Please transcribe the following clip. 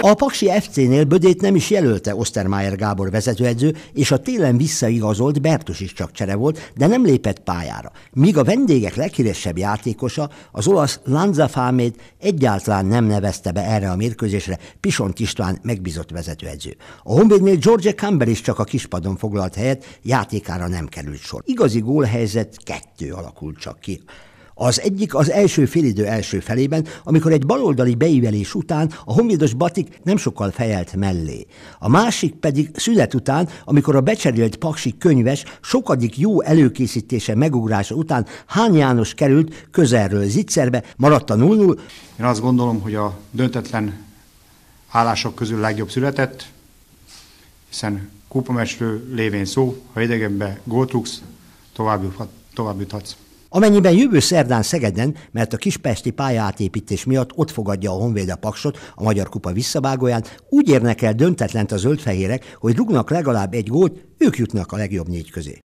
A Paksi FC-nél Bödét nem is jelölte Ostermayer Gábor vezetőedző, és a télen visszaigazolt Bertus is csak csere volt, de nem lépett pályára. Míg a vendégek leghíresebb játékosa, az olasz Lanza Fámét egyáltalán nem nevezte be erre a mérkőzésre Pisont István megbízott vezetőedző. A Honvédnél George Campbell is csak a kispadon foglalt helyet, játékára nem került sor. Igazi gólhelyzet kettő alakult csak ki. Az egyik az első félidő első felében, amikor egy baloldali beívelés után a homildos Batik nem sokkal fejelt mellé. A másik pedig szület után, amikor a becserélt paksi könyves sokadik jó előkészítése megugrása után Hán János került közelről zicserbe, maradt a 0 Én azt gondolom, hogy a döntetlen állások közül legjobb született, hiszen kupamestről lévén szó, ha idegenbe gólt rúgsz, tovább juthatsz. Amennyiben jövő szerdán Szegeden, mert a kispesti pályátépítés miatt ott fogadja a Honvéd a Paksot a Magyar Kupa visszavágóján, úgy érnek el döntetlent a zöldfehérek, hogy rugnak legalább egy gólt, ők jutnak a legjobb négy közé.